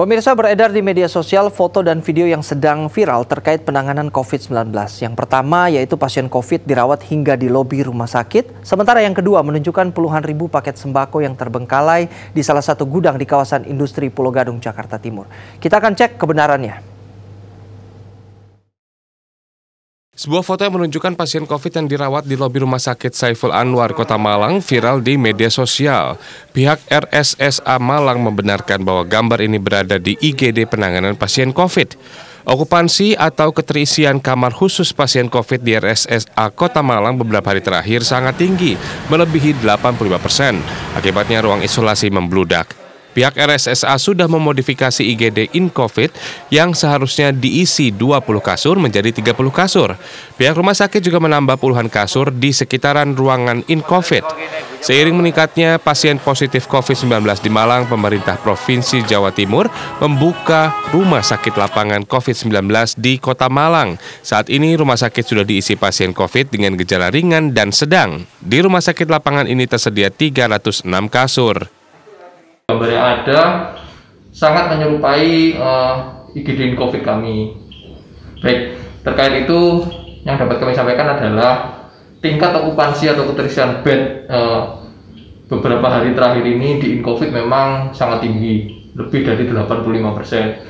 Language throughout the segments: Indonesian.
Pemirsa beredar di media sosial foto dan video yang sedang viral terkait penanganan COVID-19. Yang pertama yaitu pasien COVID dirawat hingga di lobi rumah sakit. Sementara yang kedua menunjukkan puluhan ribu paket sembako yang terbengkalai di salah satu gudang di kawasan industri Pulau Gadung, Jakarta Timur. Kita akan cek kebenarannya. Sebuah foto yang menunjukkan pasien COVID yang dirawat di lobi rumah sakit Saiful Anwar, Kota Malang, viral di media sosial. Pihak RSSA Malang membenarkan bahwa gambar ini berada di IGD penanganan pasien COVID. Okupansi atau keterisian kamar khusus pasien COVID di RSSA Kota Malang beberapa hari terakhir sangat tinggi, melebihi 85 persen. Akibatnya ruang isolasi membludak. Pihak RSSA sudah memodifikasi IGD in COVID yang seharusnya diisi 20 kasur menjadi 30 kasur. Pihak rumah sakit juga menambah puluhan kasur di sekitaran ruangan in COVID. Seiring meningkatnya pasien positif COVID-19 di Malang, pemerintah Provinsi Jawa Timur membuka rumah sakit lapangan COVID-19 di Kota Malang. Saat ini rumah sakit sudah diisi pasien COVID dengan gejala ringan dan sedang. Di rumah sakit lapangan ini tersedia 306 kasur. Gambar yang ada sangat menyerupai uh, eh, IGD COVID kami. Baik, terkait itu yang dapat kami sampaikan adalah tingkat okupansi atau keterisian bed uh, beberapa hari terakhir ini di COVID memang sangat tinggi, lebih dari 85 persen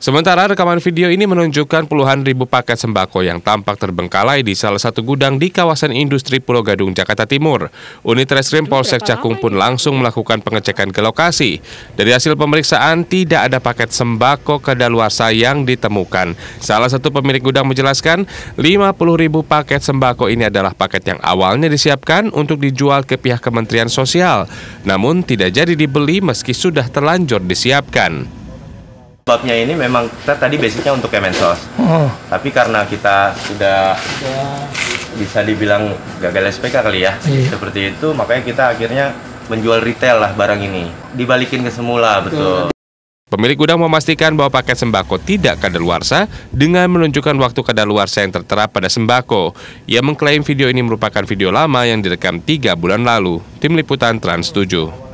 Sementara rekaman video ini menunjukkan puluhan ribu paket sembako yang tampak terbengkalai di salah satu gudang di kawasan industri Pulau Gadung, Jakarta Timur. Unit Reskrim Polsek Cakung pun langsung melakukan pengecekan ke lokasi. Dari hasil pemeriksaan, tidak ada paket sembako kedaluarsa yang ditemukan. Salah satu pemilik gudang menjelaskan, 50 ribu paket sembako ini adalah paket yang awalnya disiapkan untuk dijual ke pihak Kementerian Sosial. Namun tidak jadi dibeli meski sudah terlanjur disiapkan. Babnya ini memang kita tadi basicnya untuk Kemensos. Hmm. Oh. Tapi karena kita sudah bisa dibilang gagal SPK kali ya, iya. seperti itu makanya kita akhirnya menjual retail lah barang ini. Dibalikin ke semula, betul. Pemilik gudang memastikan bahwa paket sembako tidak kadaluarsa dengan menunjukkan waktu kadaluarsa yang tertera pada sembako. Ia mengklaim video ini merupakan video lama yang direkam tiga bulan lalu. Tim Liputan Trans 7.